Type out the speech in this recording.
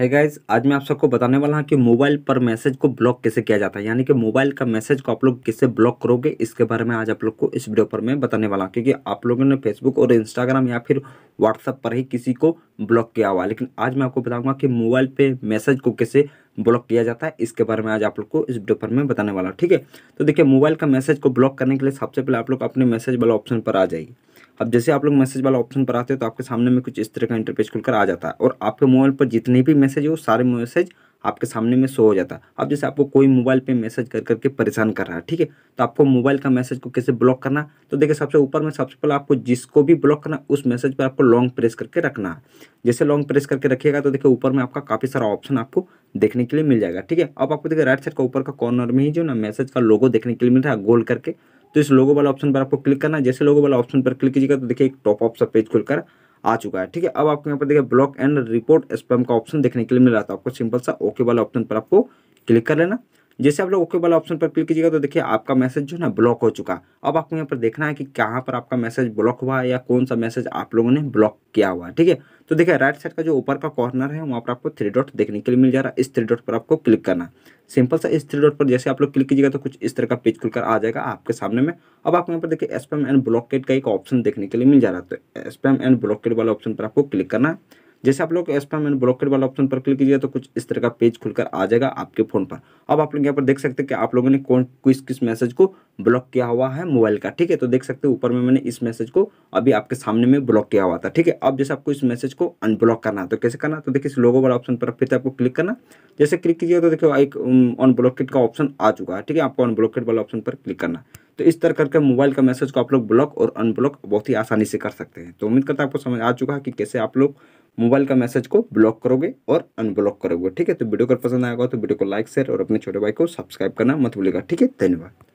है hey guys आज मैं आप सबको बताने वाला हूँ कि मोबाइल पर मैसेज को ब्लॉक कैसे किया जाता है यानी कि मोबाइल का मैसेज को आप लोग कैसे ब्लॉक करोगे इसके बारे में आज आप लोग को इस वीडियो पर मैं बताने वाला हूँ क्योंकि आप लोगों ने फेसबुक और इंस्टाग्राम या फिर व्हाट्सएप पर ही किसी को ब्लॉक किया हुआ लेकिन आज मैं आपको बताऊँगा कि मोबाइल पर मैसेज को कैसे ब्लॉक किया जाता है इसके बारे में आज आप लोग को इस वीडियो पर मैं बताने वाला हूँ ठीक है तो देखिए मोबाइल का मैसेज को ब्लॉक करने के लिए सबसे पहले आप लोग अपने मैसेज वाला ऑप्शन पर आ जाइए अब जैसे आप लोग मैसेज वाला ऑप्शन पर आते हो तो आपके सामने में कुछ इस तरह का इंटरपेज खुलकर आ जाता है और आपके मोबाइल पर जितने भी मैसेज हो सारे मैसेज आपके सामने में शो हो जाता है अब जैसे आपको कोई मोबाइल पे मैसेज कर करके परेशान कर रहा है ठीक है तो आपको मोबाइल का मैसेज को कैसे ब्लॉक करना तो देखिए सबसे ऊपर में सबसे पहले आपको जिसको भी ब्लॉक करना उस मैसेज पर आपको लॉन्ग प्रेस करके रखना है जैसे लॉन्ग प्रेस करके रखिएगा तो देखिए ऊपर में आपका काफ़ी सारा ऑप्शन आपको देखने के लिए मिल जाएगा ठीक है अब आपको देखिए राइट साइड का ऊपर का कॉर्नर में ही जो ना मैसेज का लोगो देखने के लिए मिल रहा है गोल करके तो इस लोगो वाला ऑप्शन पर आपको क्लिक करना है जैसे लोगो वाला ऑप्शन पर क्लिक कीजिएगा तो देखिए एक टॉप ऑफ सा पेज खुलकर आ चुका है ठीक है अब आपको यहाँ पर देखिए ब्लॉक एंड रिपोर्ट स्पैम का ऑप्शन देखने के लिए मिल रहा था तो आपको सिंपल सा ओके वाला ऑप्शन पर आपको क्लिक कर लेना जैसे आप लोग ओके वाला ऑप्शन पर क्लिक कीजिएगा तो देखिए आपका मैसेज जो है ना ब्लॉक हो चुका अब आपको यहाँ पर देखना है कि कहाँ पर आपका मैसेज ब्लॉक हुआ है या कौन सा मैसेज आप लोगों ने ब्लॉक किया हुआ है ठीक है तो देखिए राइट साइड का जो ऊपर का कॉर्नर है वहाँ पर आपको थ्री डॉट देखने के लिए मिल जा रहा है इस थ्री डॉट पर आपको क्लिक करना सिंपल सा इस थ्री डॉट पर जैसे आप लोग क्लिक कीजिएगा तो कुछ इस तरह का पेज खुलकर आ जाएगा आपके सामने में अब आपको यहाँ पर देखिए एसपैम एंड ब्लॉकेट का एक ऑप्शन देखने के लिए मिल जा रहा है तो एसपैम एंड ब्लॉकेट वाले ऑप्शन पर आपको क्लिक करना है जैसे आप लोग पर एंड ब्लॉकेट वाला ऑप्शन पर क्लिक कीजिए तो कुछ इस तरह का पेज खुलकर आ जाएगा आपके फ़ोन पर अब आप लोग यहाँ पर देख सकते हैं कि आप लोगों ने कौन किस किस मैसेज को ब्लॉक किया हुआ है मोबाइल का ठीक है तो देख सकते हैं ऊपर में मैंने इस मैसेज को अभी आपके सामने में ब्लॉक किया हुआ था ठीक है अब जैसे आपको इस मैसेज को अनब्लॉक करना है तो कैसे करना तो देखिए इस लोगों वाला ऑप्शन पर फिर से आपको क्लिक करना जैसे क्लिक कीजिए तो देखिए एक अनब्लॉकेट का ऑप्शन आ चुका है ठीक है आपको अनब्लॉकेट वाला ऑप्शन पर क्लिक करना तो इस तरह करके मोबाइल का मैसेज को आप लोग ब्लॉक और अनब्लॉक बहुत ही आसानी से कर सकते हैं तो उम्मीद करता है आपको समझ आ चुका है कि कैसे आप लोग मोबाइल का मैसेज को ब्लॉक करोगे और अनब्लॉक करोगे ठीक है तो वीडियो अगर पसंद आएगा तो वीडियो को लाइक शेयर और अपने छोटे भाई को सब्सक्राइब करना मत भूलेगा ठीक है धन्यवाद